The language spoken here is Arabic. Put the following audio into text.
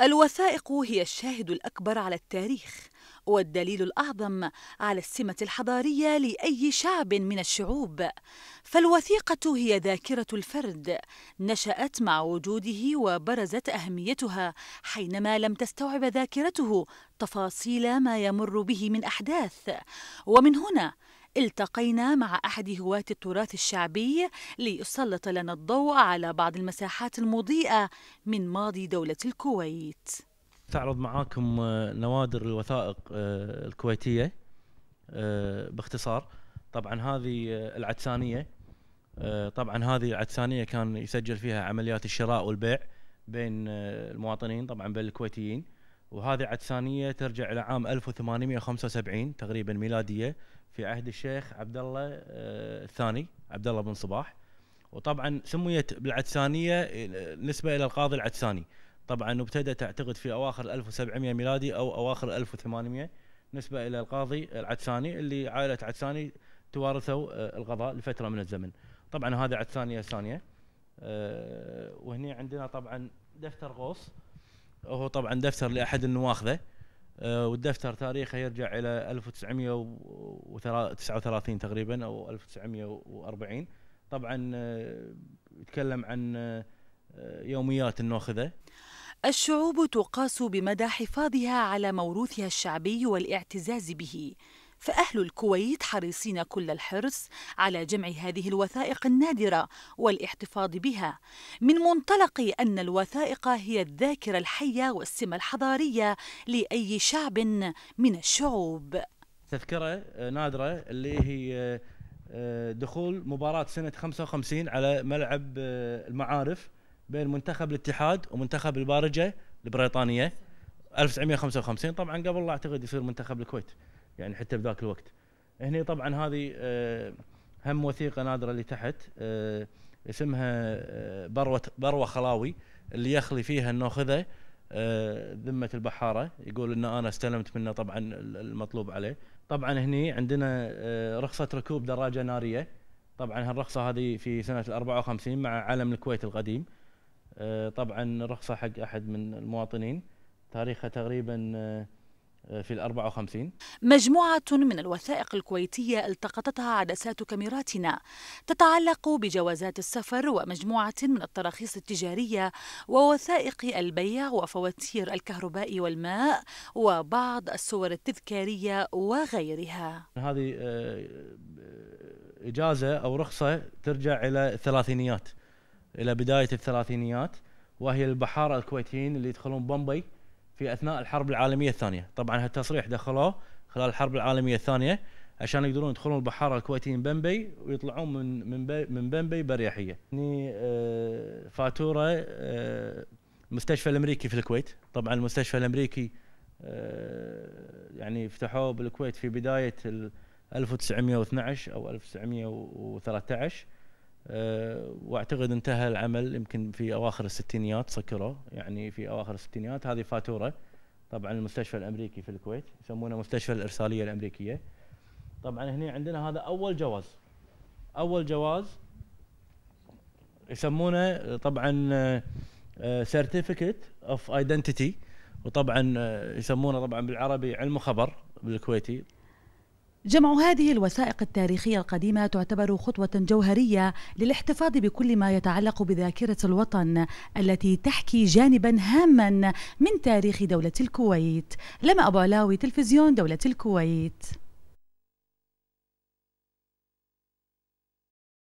الوثائق هي الشاهد الأكبر على التاريخ والدليل الأعظم على السمة الحضارية لأي شعب من الشعوب فالوثيقة هي ذاكرة الفرد نشأت مع وجوده وبرزت أهميتها حينما لم تستوعب ذاكرته تفاصيل ما يمر به من أحداث ومن هنا التقينا مع أحد هواة التراث الشعبي ليسلط لنا الضوء على بعض المساحات المضيئة من ماضي دولة الكويت تعرض معاكم آه، نوادر الوثائق آه، الكويتية آه، باختصار طبعا هذه العدسانية طبعا هذه العدسانية كان يسجل فيها عمليات الشراء والبيع بين المواطنين طبعا بين الكويتيين وهذه عدسانيه ترجع الى عام 1875 تقريبا ميلاديه في عهد الشيخ عبد الله آه، الثاني عبد الله بن صباح وطبعا سميت بالعدسانيه آه، نسبه الى القاضي العدساني طبعا وابتدى تعتقد في اواخر 1700 ميلادي او اواخر 1800 نسبه الى القاضي العدساني اللي عائله عدساني توارثوا آه، القضاء لفتره من الزمن. طبعا هذا عدسانيه ثانيه. وهني عندنا طبعا دفتر غوص هو طبعا دفتر لاحد النواخذه آه، والدفتر تاريخه يرجع الى 1939 تقريبا او 1940 طبعا آه، يتكلم عن آه، يوميات النواخذه الشعوب تقاس بمدى حفاظها على موروثها الشعبي والاعتزاز به فأهل الكويت حريصين كل الحرص على جمع هذه الوثائق النادرة والاحتفاظ بها من منطلق أن الوثائق هي الذاكرة الحية والسمة الحضارية لأي شعب من الشعوب تذكرة آه، نادرة اللي هي آه، آه، دخول مباراة سنة 55 على ملعب المعارف بين منتخب الاتحاد ومنتخب البارجة البريطانية 1955 طبعا قبل لا اعتقد يصير منتخب الكويت يعني حتى بذاك الوقت هنا طبعا هذه آه، هم وثيقه نادره اللي تحت آه، اسمها آه، بروه بروه خلاوي اللي يخلي فيها انه خذه ذمه البحاره يقول ان انا استلمت منه طبعا المطلوب عليه طبعا هني عندنا رخصه ركوب دراجه ناريه طبعا هالرخصه هذه في سنه ال 54 مع علم الكويت القديم طبعا رخصه حق احد من المواطنين تاريخها تقريبا آه، في ال 54 مجموعة من الوثائق الكويتية التقطتها عدسات كاميراتنا تتعلق بجوازات السفر ومجموعة من التراخيص التجارية ووثائق البيع وفواتير الكهرباء والماء وبعض الصور التذكارية وغيرها هذه آه، آه، إجازة أو رخصة ترجع إلى الثلاثينيات إلى بداية الثلاثينيات وهي البحارة الكويتيين اللي يدخلون بومبي في اثناء الحرب العالميه الثانيه طبعا هالتصريح دخلوه خلال الحرب العالميه الثانيه عشان يقدرون يدخلون البحاره الكويتيه من بمبي ويطلعون من من من بمبي بريحيه. هني آه، فاتوره المستشفى آه، الامريكي في الكويت، طبعا المستشفى الامريكي آه، يعني افتحوه بالكويت في بدايه 1912 او 1913 آه، واعتقد انتهى العمل يمكن في اواخر الستينيات سكره يعني في اواخر الستينيات هذه فاتوره طبعا المستشفى الامريكي في الكويت يسمونه مستشفى الارساليه الامريكيه طبعا هنا عندنا هذا اول جواز اول جواز يسمونه طبعا سيرتيفيكت اوف ايدنتيتي وطبعا آه، يسمونه طبعا بالعربي علم خبر بالكويتي جمع هذه الوثائق التاريخية القديمة تعتبر خطوة جوهرية للاحتفاظ بكل ما يتعلق بذاكرة الوطن التي تحكي جانبا هاما من تاريخ دولة الكويت لما أبو علاوي تلفزيون دولة الكويت